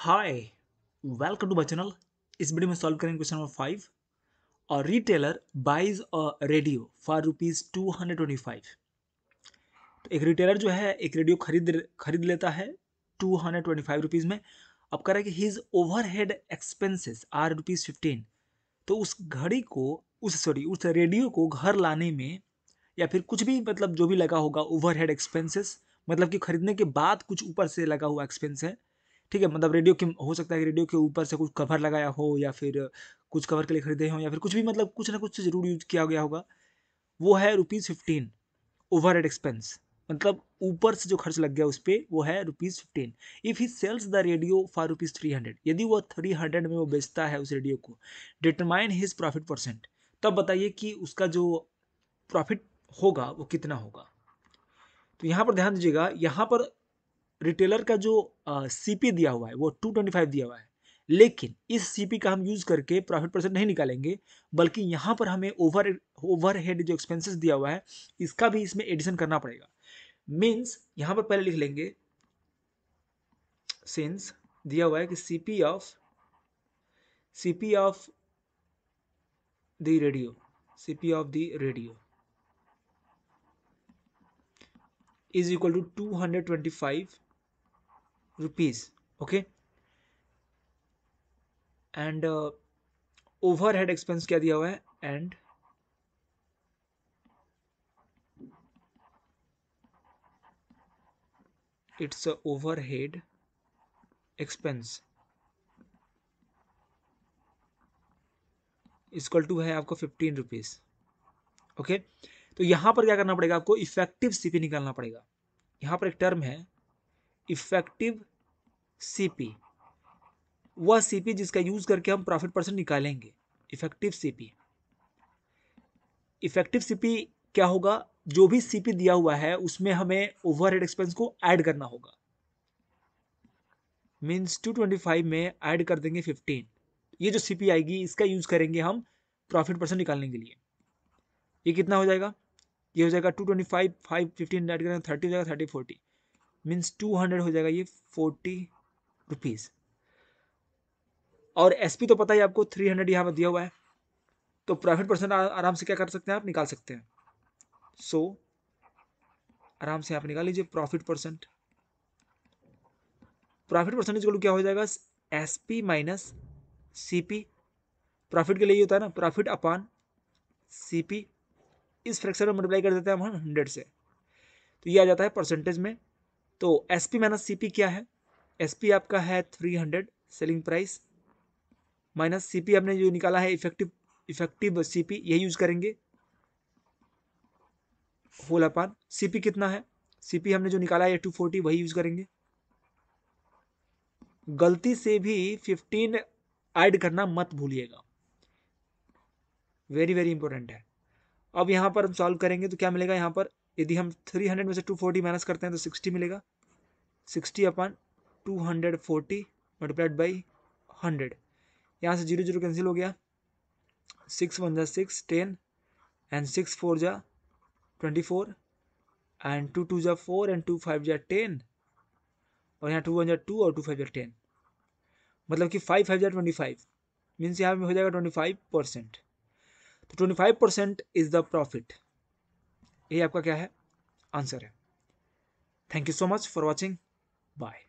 hi welcome to my channel इस video में solve करेंगे क्वेश्चन नंबर फाइव और retailer buys a radio for rupees two hundred twenty five तो एक retailer जो है एक रेडियो खरीद खरीद लेता है two hundred twenty five rupees में अब कह रहा है कि his overhead expenses are rupees fifteen तो उस घड़ी को उस सॉरी उस रेडियो को घर लाने में या फिर कुछ भी मतलब जो भी लगा होगा ओवर हेड एक्सपेंसेस मतलब कि खरीदने के बाद कुछ ऊपर से लगा हुआ एक्सपेंस है ठीक है मतलब रेडियो के हो सकता है कि रेडियो के ऊपर से कुछ कवर लगाया हो या फिर कुछ कवर के लिए खरीदे हों या फिर कुछ भी मतलब कुछ ना कुछ तो ज़रूर यूज किया गया होगा वो है rupees fifteen overhead expense मतलब ऊपर से जो खर्च लग गया उस पर वो है rupees fifteen if he sells the radio for rupees three hundred यदि वो थ्री हंड्रेड में वो बेचता है उस रेडियो को डिटरमाइन हिज प्रॉफिट परसेंट तब बताइए कि उसका जो प्रॉफिट होगा वो कितना होगा तो यहाँ पर ध्यान दीजिएगा यहाँ पर रिटेलर का जो सीपी दिया हुआ है वो टू ट्वेंटी फाइव दिया हुआ है लेकिन इस सीपी का हम यूज़ करके प्रॉफिट परसेंट नहीं निकालेंगे बल्कि यहाँ पर हमें ओवर ओवर हेड जो एक्सपेंसेस दिया हुआ है इसका भी इसमें एडिशन करना पड़ेगा मीन्स यहाँ पर पहले लिख लेंगे सिंस दिया हुआ है कि CP of CP of the radio CP of the radio is equal to two hundred twenty five rupees okay and overhead expense क्या दिया हुआ है and it's overhead expense equal to है आपको फिफ्टीन रुपीज ओके तो यहां पर क्या करना पड़ेगा आपको इफेक्टिव सीपी निकालना पड़ेगा यहां पर एक टर्म है इफेक्टिव सीपी वह सीपी जिसका यूज करके हम प्रॉफिट परसेंट निकालेंगे इफेक्टिव सीपी इफेक्टिव सीपी क्या होगा जो भी सीपी दिया हुआ है उसमें हमें ओवरहेड एक्सपेंस को ऐड करना होगा मीन्स 225 में ऐड कर देंगे 15 ये जो सीपी आएगी इसका यूज करेंगे हम प्रॉफिट परसेंट निकालने के लिए ये कितना हो जाएगा ये हो जाएगा 225 5 15 ऐड करेंगे 30 हो जाएगा 30 40 मीन्स टू हंड्रेड हो जाएगा ये फोर्टी रुपीज़ और एस तो पता ही आपको थ्री हंड्रेड यहाँ पर दिया हुआ है तो प्रॉफिट परसेंट आराम से क्या कर सकते हैं आप निकाल सकते हैं सो so, आराम से आप निकाल लीजिए प्रॉफिट परसेंट प्रॉफिट परसेंटेज को क्या हो जाएगा S P minus C P profit के लिए ये होता है ना प्रॉफिट अपान सी पी इस फ्रैक्शन में मल्टीप्लाई कर देते हैं हम हंड्रेड से तो ये आ जाता है परसेंटेज में तो S P minus C P क्या है एस पी आपका है three hundred selling price minus C P आपने जो निकाला है इफेक्टिव इफेक्टिव सी पी यही यूज करेंगे होल अपान सी पी कितना है सी पी हमने जो निकाला है टू फोर्टी वही यूज करेंगे गलती से भी फिफ्टीन ऐड करना मत भूलिएगा वेरी वेरी इंपॉर्टेंट है अब यहाँ पर हम सॉल्व करेंगे तो क्या मिलेगा यहाँ पर यदि हम 300 में से 240 माइनस करते हैं तो 60 मिलेगा 60 upon 240 hundred forty multiplied by hundred यहाँ से जीरो जीरो कैंसिल हो गया सिक्स वन जा six ten and six four जा twenty four and two two जा फोर एंड टू फाइव जा टेन और यहाँ टू वन जा टू और टू फाइव जा टेन मतलब कि फाइव फाइव जा ट्वेंटी फाइव मीन्स यहाँ में हो जाएगा ट्वेंटी फाइव परसेंट तो twenty five percent is the profit ये आपका क्या है आंसर है thank you so much for watching bye